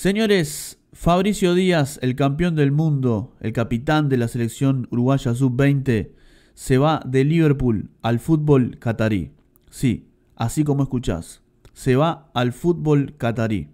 Señores, Fabricio Díaz, el campeón del mundo, el capitán de la selección uruguaya sub-20, se va de Liverpool al fútbol catarí. Sí, así como escuchás, se va al fútbol catarí.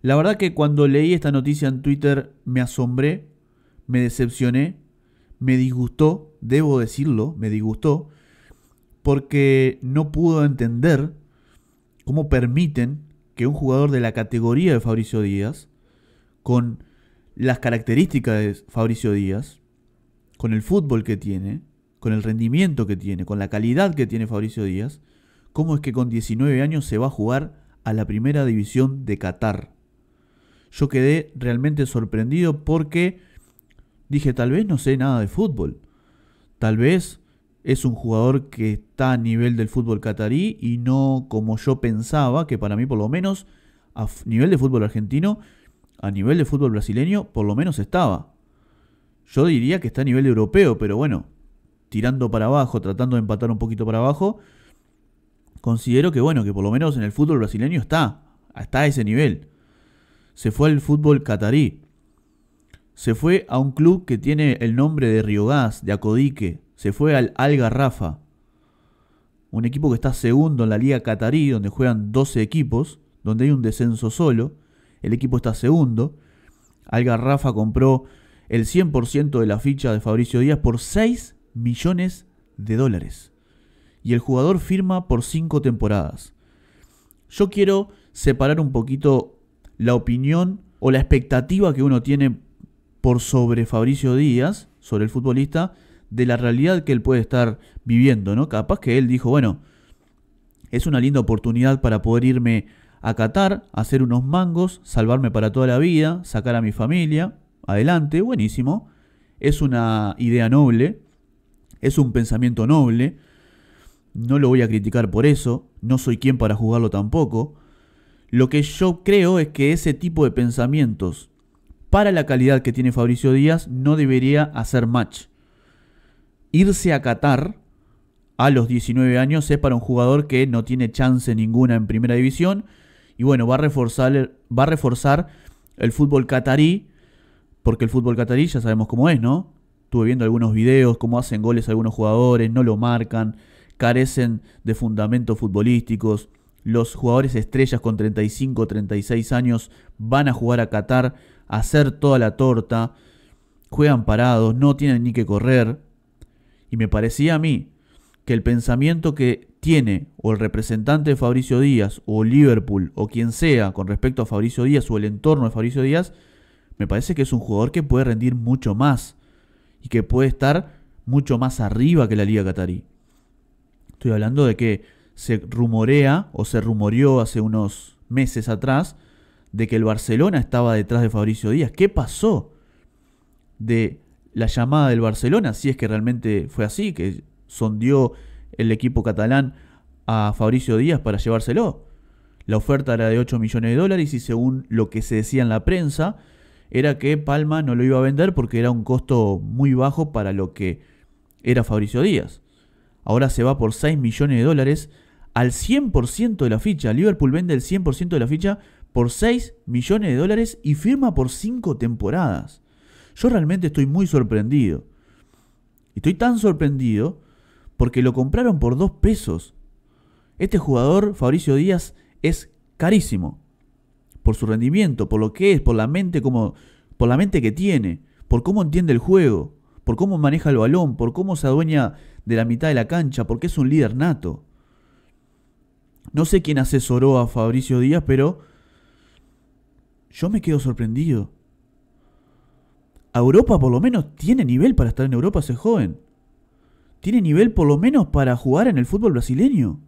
La verdad que cuando leí esta noticia en Twitter me asombré, me decepcioné, me disgustó, debo decirlo, me disgustó, porque no pudo entender cómo permiten que un jugador de la categoría de Fabricio Díaz, con las características de Fabricio Díaz, con el fútbol que tiene, con el rendimiento que tiene, con la calidad que tiene Fabricio Díaz, cómo es que con 19 años se va a jugar a la primera división de Qatar. Yo quedé realmente sorprendido porque dije, tal vez no sé nada de fútbol. Tal vez es un jugador que está a nivel del fútbol catarí y no como yo pensaba, que para mí por lo menos a nivel de fútbol argentino, a nivel de fútbol brasileño, por lo menos estaba. Yo diría que está a nivel europeo, pero bueno, tirando para abajo, tratando de empatar un poquito para abajo, considero que bueno, que por lo menos en el fútbol brasileño está, está a ese nivel. Se fue al fútbol catarí. Se fue a un club que tiene el nombre de Río Gas, de Acodique, se fue al Algarrafa, un equipo que está segundo en la Liga Catarí, donde juegan 12 equipos, donde hay un descenso solo. El equipo está segundo. Algarrafa compró el 100% de la ficha de Fabricio Díaz por 6 millones de dólares. Y el jugador firma por 5 temporadas. Yo quiero separar un poquito la opinión o la expectativa que uno tiene por sobre Fabricio Díaz, sobre el futbolista, de la realidad que él puede estar viviendo, ¿no? Capaz que él dijo, bueno, es una linda oportunidad para poder irme a Qatar, hacer unos mangos, salvarme para toda la vida, sacar a mi familia, adelante, buenísimo. Es una idea noble, es un pensamiento noble, no lo voy a criticar por eso, no soy quien para juzgarlo tampoco. Lo que yo creo es que ese tipo de pensamientos, para la calidad que tiene Fabricio Díaz, no debería hacer match irse a Qatar a los 19 años es para un jugador que no tiene chance ninguna en primera división. Y bueno, va a reforzar, va a reforzar el fútbol catarí, porque el fútbol catarí ya sabemos cómo es, ¿no? Estuve viendo algunos videos, cómo hacen goles algunos jugadores, no lo marcan, carecen de fundamentos futbolísticos. Los jugadores estrellas con 35, 36 años van a jugar a Qatar, hacer toda la torta, juegan parados, no tienen ni que correr, y me parecía a mí que el pensamiento que tiene o el representante de Fabricio Díaz o Liverpool o quien sea con respecto a Fabricio Díaz o el entorno de Fabricio Díaz, me parece que es un jugador que puede rendir mucho más y que puede estar mucho más arriba que la Liga Catarí. Estoy hablando de que se rumorea o se rumoreó hace unos meses atrás de que el Barcelona estaba detrás de Fabricio Díaz. ¿Qué pasó de la llamada del Barcelona, si es que realmente fue así, que sondió el equipo catalán a Fabricio Díaz para llevárselo. La oferta era de 8 millones de dólares y según lo que se decía en la prensa, era que Palma no lo iba a vender porque era un costo muy bajo para lo que era Fabricio Díaz. Ahora se va por 6 millones de dólares al 100% de la ficha. Liverpool vende el 100% de la ficha por 6 millones de dólares y firma por 5 temporadas. Yo realmente estoy muy sorprendido. Estoy tan sorprendido porque lo compraron por dos pesos. Este jugador, Fabricio Díaz, es carísimo. Por su rendimiento, por lo que es, por la mente como. por la mente que tiene, por cómo entiende el juego, por cómo maneja el balón, por cómo se adueña de la mitad de la cancha, porque es un líder nato. No sé quién asesoró a Fabricio Díaz, pero yo me quedo sorprendido. Europa por lo menos tiene nivel para estar en Europa ese joven. Tiene nivel por lo menos para jugar en el fútbol brasileño.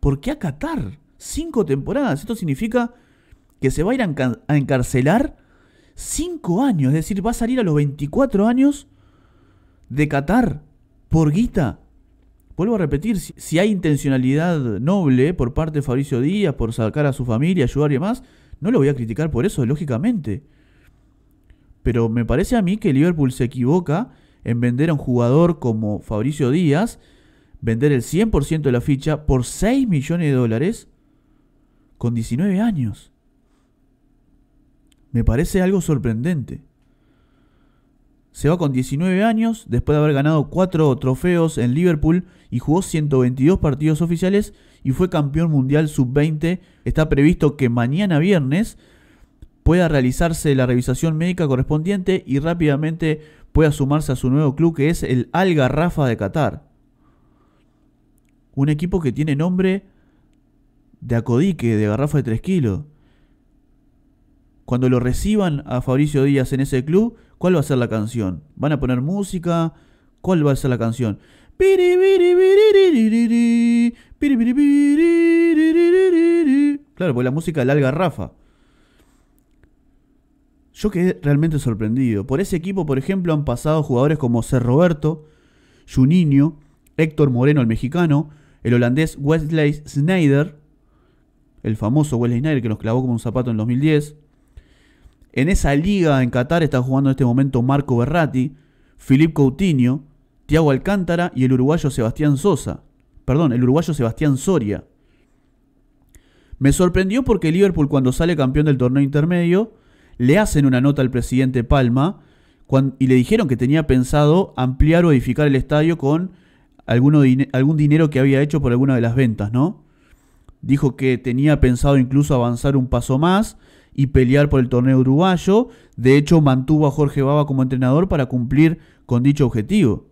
¿Por qué a Qatar? Cinco temporadas. Esto significa que se va a ir a encarcelar cinco años. Es decir, va a salir a los 24 años de Qatar por guita. Vuelvo a repetir, si hay intencionalidad noble por parte de Fabricio Díaz, por sacar a su familia, ayudar y demás, no lo voy a criticar por eso, lógicamente. Pero me parece a mí que Liverpool se equivoca en vender a un jugador como Fabricio Díaz, vender el 100% de la ficha por 6 millones de dólares con 19 años. Me parece algo sorprendente. Se va con 19 años, después de haber ganado 4 trofeos en Liverpool y jugó 122 partidos oficiales y fue campeón mundial sub-20. Está previsto que mañana viernes pueda realizarse la revisación médica correspondiente y rápidamente pueda sumarse a su nuevo club que es el Algarrafa de Qatar. Un equipo que tiene nombre de acodique, de garrafa de 3 kilos. Cuando lo reciban a Fabricio Díaz en ese club, ¿cuál va a ser la canción? ¿Van a poner música? ¿Cuál va a ser la canción? Claro, pues la música del Al yo quedé realmente sorprendido. Por ese equipo, por ejemplo, han pasado jugadores como Ser Roberto, Juninho, Héctor Moreno, el mexicano, el holandés Wesley Snyder, el famoso Wesley Snyder que nos clavó como un zapato en 2010. En esa liga en Qatar está jugando en este momento Marco Berratti, Filip Coutinho, Tiago Alcántara y el uruguayo Sebastián Sosa. Perdón, el uruguayo Sebastián Soria. Me sorprendió porque Liverpool cuando sale campeón del torneo intermedio le hacen una nota al presidente Palma y le dijeron que tenía pensado ampliar o edificar el estadio con algún dinero que había hecho por alguna de las ventas, ¿no? Dijo que tenía pensado incluso avanzar un paso más y pelear por el torneo uruguayo. De hecho, mantuvo a Jorge Baba como entrenador para cumplir con dicho objetivo.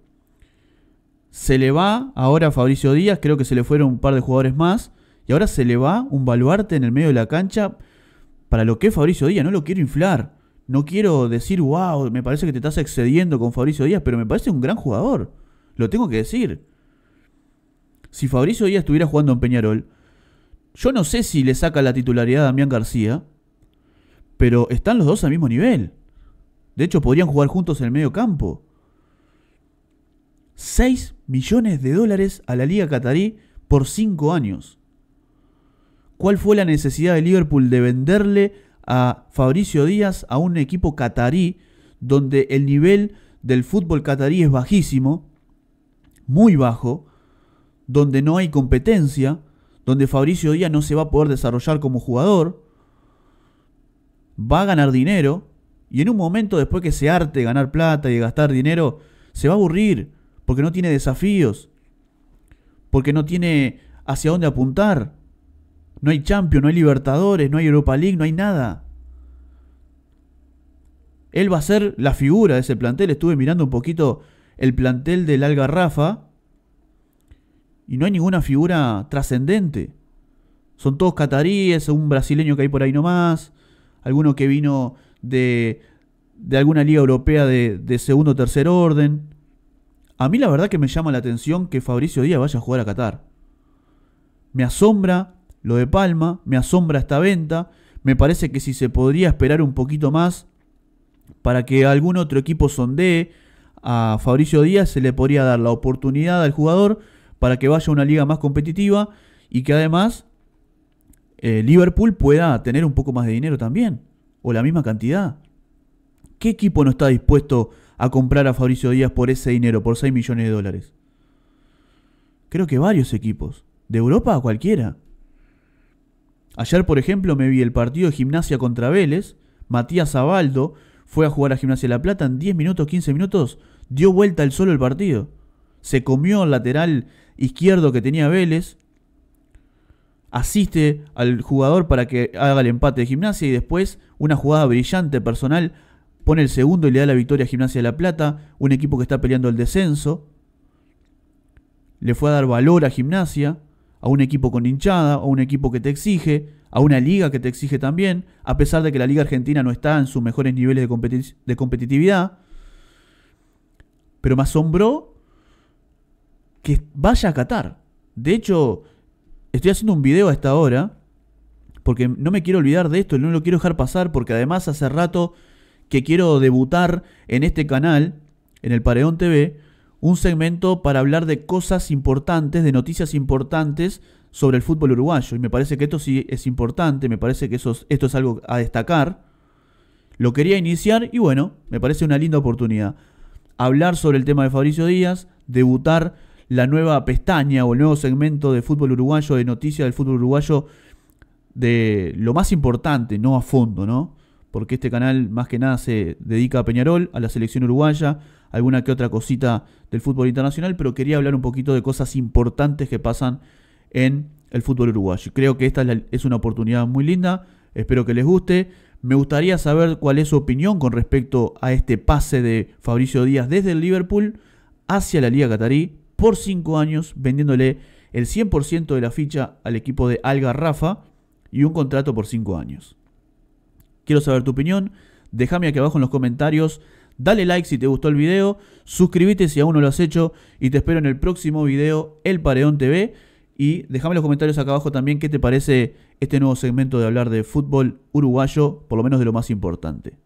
Se le va ahora a Fabricio Díaz, creo que se le fueron un par de jugadores más, y ahora se le va un baluarte en el medio de la cancha para lo que es Fabricio Díaz, no lo quiero inflar. No quiero decir, wow, me parece que te estás excediendo con Fabricio Díaz, pero me parece un gran jugador. Lo tengo que decir. Si Fabricio Díaz estuviera jugando en Peñarol, yo no sé si le saca la titularidad a Damián García, pero están los dos al mismo nivel. De hecho, podrían jugar juntos en el medio campo. 6 millones de dólares a la Liga Catarí por 5 años cuál fue la necesidad de Liverpool de venderle a Fabricio Díaz a un equipo catarí donde el nivel del fútbol catarí es bajísimo, muy bajo, donde no hay competencia, donde Fabricio Díaz no se va a poder desarrollar como jugador, va a ganar dinero y en un momento después que se arte ganar plata y gastar dinero, se va a aburrir porque no tiene desafíos, porque no tiene hacia dónde apuntar. No hay Champions, no hay Libertadores, no hay Europa League, no hay nada. Él va a ser la figura de ese plantel. Estuve mirando un poquito el plantel del Algarrafa. Y no hay ninguna figura trascendente. Son todos cataríes, un brasileño que hay por ahí nomás. Alguno que vino de, de alguna liga europea de, de segundo o tercer orden. A mí la verdad que me llama la atención que Fabricio Díaz vaya a jugar a Qatar. Me asombra lo de Palma, me asombra esta venta, me parece que si se podría esperar un poquito más para que algún otro equipo sondee a Fabricio Díaz, se le podría dar la oportunidad al jugador para que vaya a una liga más competitiva y que además eh, Liverpool pueda tener un poco más de dinero también, o la misma cantidad. ¿Qué equipo no está dispuesto a comprar a Fabricio Díaz por ese dinero, por 6 millones de dólares? Creo que varios equipos, de Europa a cualquiera. Ayer, por ejemplo, me vi el partido de gimnasia contra Vélez. Matías Abaldo fue a jugar a Gimnasia La Plata en 10 minutos, 15 minutos, dio vuelta al solo el partido. Se comió el lateral izquierdo que tenía Vélez. Asiste al jugador para que haga el empate de gimnasia y después una jugada brillante personal pone el segundo y le da la victoria a Gimnasia de La Plata, un equipo que está peleando el descenso. Le fue a dar valor a gimnasia a un equipo con hinchada, a un equipo que te exige, a una liga que te exige también, a pesar de que la liga argentina no está en sus mejores niveles de, competitividad. Pero me asombró que vaya a Qatar. De hecho, estoy haciendo un video a esta hora, porque no me quiero olvidar de esto, no lo quiero dejar pasar, porque además hace rato que quiero debutar en este canal, en el Paredón TV, un segmento para hablar de cosas importantes, de noticias importantes sobre el fútbol uruguayo. Y me parece que esto sí es importante, me parece que eso, esto es algo a destacar. Lo quería iniciar y bueno, me parece una linda oportunidad. Hablar sobre el tema de Fabricio Díaz, debutar la nueva pestaña o el nuevo segmento de fútbol uruguayo, de noticias del fútbol uruguayo, de lo más importante, no a fondo, ¿no? Porque este canal más que nada se dedica a Peñarol, a la selección uruguaya, alguna que otra cosita del fútbol internacional, pero quería hablar un poquito de cosas importantes que pasan en el fútbol uruguayo. Creo que esta es, una oportunidad muy linda, espero que les guste. Me gustaría saber cuál es su opinión con respecto a este pase de Fabricio Díaz desde el Liverpool hacia la Liga Catarí por 5 años, vendiéndole el 100% de la ficha al equipo de Algarrafa. y un contrato por 5 años. Quiero saber tu opinión, déjame aquí abajo en los comentarios Dale like si te gustó el video, suscríbete si aún no lo has hecho y te espero en el próximo video El Pareón TV. Y déjame los comentarios acá abajo también qué te parece este nuevo segmento de hablar de fútbol uruguayo, por lo menos de lo más importante.